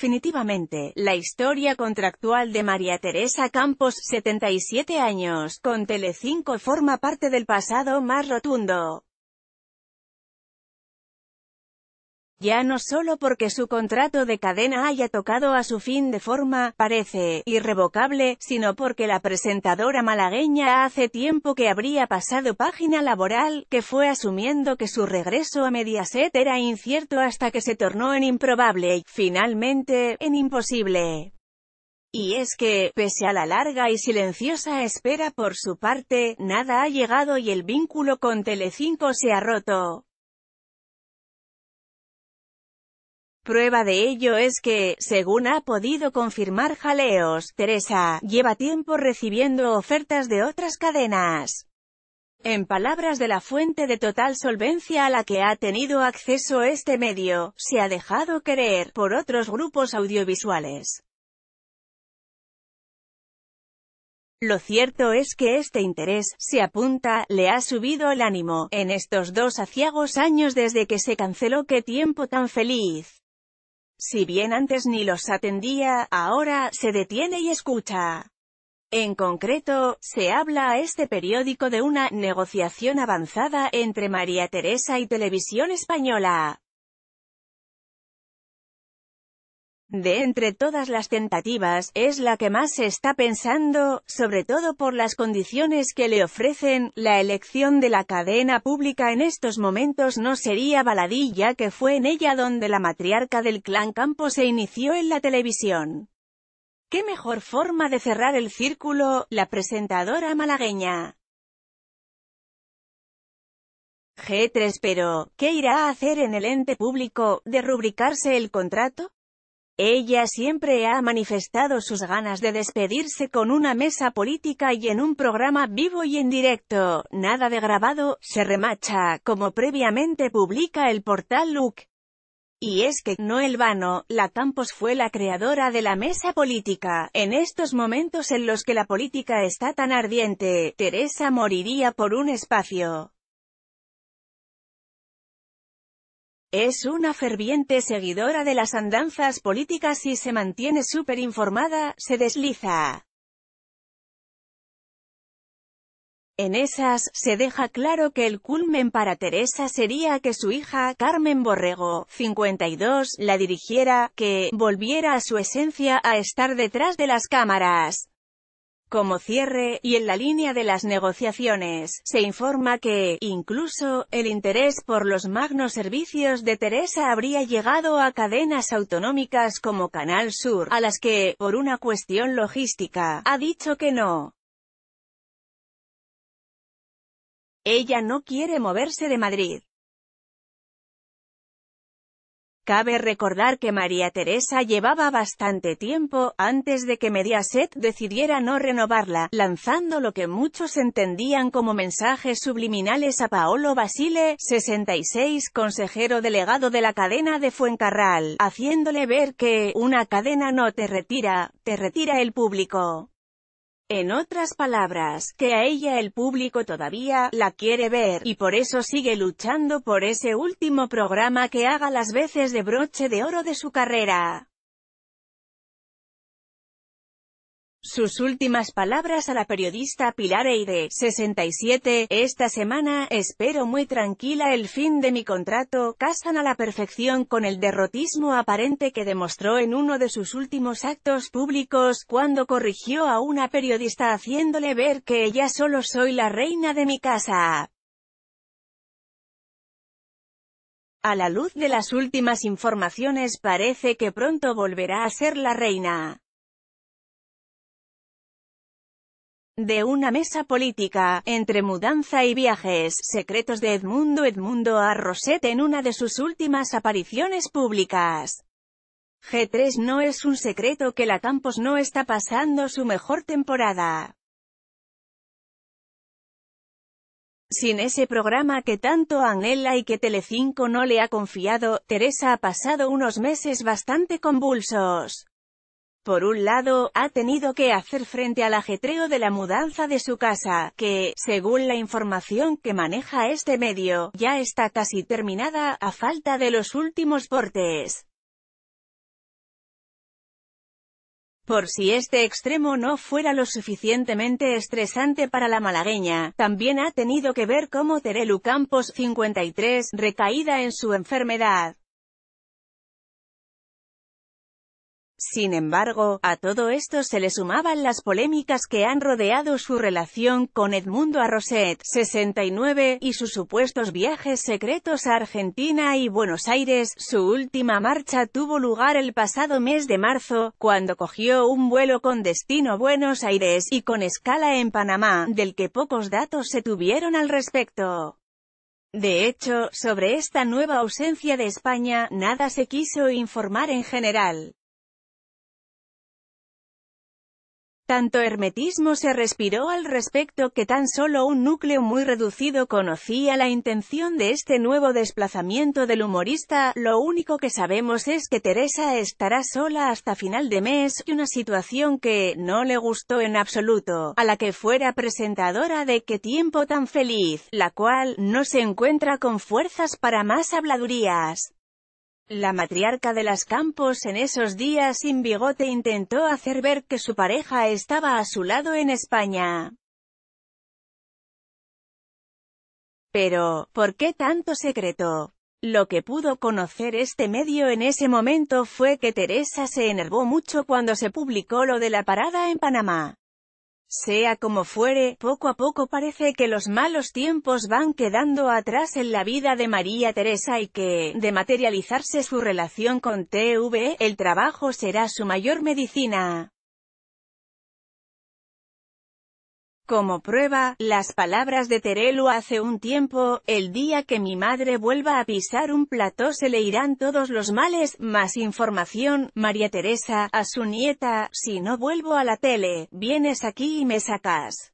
definitivamente, la historia contractual de María Teresa Campos, 77 años, con Telecinco forma parte del pasado más rotundo. Ya no solo porque su contrato de cadena haya tocado a su fin de forma, parece, irrevocable, sino porque la presentadora malagueña hace tiempo que habría pasado página laboral, que fue asumiendo que su regreso a Mediaset era incierto hasta que se tornó en improbable y, finalmente, en imposible. Y es que, pese a la larga y silenciosa espera por su parte, nada ha llegado y el vínculo con Telecinco se ha roto. Prueba de ello es que, según ha podido confirmar Jaleos, Teresa, lleva tiempo recibiendo ofertas de otras cadenas. En palabras de la fuente de total solvencia a la que ha tenido acceso este medio, se ha dejado creer por otros grupos audiovisuales. Lo cierto es que este interés, se apunta, le ha subido el ánimo, en estos dos aciagos años desde que se canceló Qué tiempo tan feliz. Si bien antes ni los atendía, ahora, se detiene y escucha. En concreto, se habla a este periódico de una «negociación avanzada» entre María Teresa y Televisión Española. De entre todas las tentativas, es la que más se está pensando, sobre todo por las condiciones que le ofrecen, la elección de la cadena pública en estos momentos no sería baladí ya que fue en ella donde la matriarca del clan Campo se inició en la televisión. ¿Qué mejor forma de cerrar el círculo, la presentadora malagueña? G3 pero, ¿qué irá a hacer en el ente público, de rubricarse el contrato? Ella siempre ha manifestado sus ganas de despedirse con una mesa política y en un programa vivo y en directo, nada de grabado, se remacha, como previamente publica el portal Look. Y es que, no el vano, la Campos fue la creadora de la mesa política. En estos momentos en los que la política está tan ardiente, Teresa moriría por un espacio. Es una ferviente seguidora de las andanzas políticas y se mantiene súper informada, se desliza. En esas, se deja claro que el culmen para Teresa sería que su hija, Carmen Borrego, 52, la dirigiera, que, volviera a su esencia, a estar detrás de las cámaras como cierre, y en la línea de las negociaciones, se informa que, incluso, el interés por los magnos servicios de Teresa habría llegado a cadenas autonómicas como Canal Sur, a las que, por una cuestión logística, ha dicho que no. Ella no quiere moverse de Madrid. Cabe recordar que María Teresa llevaba bastante tiempo, antes de que Mediaset decidiera no renovarla, lanzando lo que muchos entendían como mensajes subliminales a Paolo Basile, 66, consejero delegado de la cadena de Fuencarral, haciéndole ver que, una cadena no te retira, te retira el público. En otras palabras, que a ella el público todavía la quiere ver, y por eso sigue luchando por ese último programa que haga las veces de broche de oro de su carrera. Sus últimas palabras a la periodista Pilar Eide, 67, esta semana, espero muy tranquila el fin de mi contrato, casan a la perfección con el derrotismo aparente que demostró en uno de sus últimos actos públicos, cuando corrigió a una periodista haciéndole ver que ella solo soy la reina de mi casa. A la luz de las últimas informaciones parece que pronto volverá a ser la reina. de una mesa política, entre mudanza y viajes, secretos de Edmundo Edmundo a Rosette en una de sus últimas apariciones públicas. G3 no es un secreto que la Campos no está pasando su mejor temporada. Sin ese programa que tanto anhela y que Telecinco no le ha confiado, Teresa ha pasado unos meses bastante convulsos. Por un lado, ha tenido que hacer frente al ajetreo de la mudanza de su casa, que, según la información que maneja este medio, ya está casi terminada, a falta de los últimos portes. Por si este extremo no fuera lo suficientemente estresante para la malagueña, también ha tenido que ver cómo Terelu Campos, 53, recaída en su enfermedad, Sin embargo, a todo esto se le sumaban las polémicas que han rodeado su relación con Edmundo Arroset, 69, y sus supuestos viajes secretos a Argentina y Buenos Aires. Su última marcha tuvo lugar el pasado mes de marzo, cuando cogió un vuelo con destino Buenos Aires y con escala en Panamá, del que pocos datos se tuvieron al respecto. De hecho, sobre esta nueva ausencia de España, nada se quiso informar en general. Tanto hermetismo se respiró al respecto que tan solo un núcleo muy reducido conocía la intención de este nuevo desplazamiento del humorista, lo único que sabemos es que Teresa estará sola hasta final de mes, y una situación que no le gustó en absoluto, a la que fuera presentadora de Qué tiempo tan feliz, la cual no se encuentra con fuerzas para más habladurías. La matriarca de las Campos en esos días sin bigote intentó hacer ver que su pareja estaba a su lado en España. Pero, ¿por qué tanto secreto? Lo que pudo conocer este medio en ese momento fue que Teresa se enervó mucho cuando se publicó lo de la parada en Panamá. Sea como fuere, poco a poco parece que los malos tiempos van quedando atrás en la vida de María Teresa y que, de materializarse su relación con TV, el trabajo será su mayor medicina. Como prueba, las palabras de Terelu hace un tiempo, el día que mi madre vuelva a pisar un plató se le irán todos los males, más información, María Teresa, a su nieta, si no vuelvo a la tele, vienes aquí y me sacas.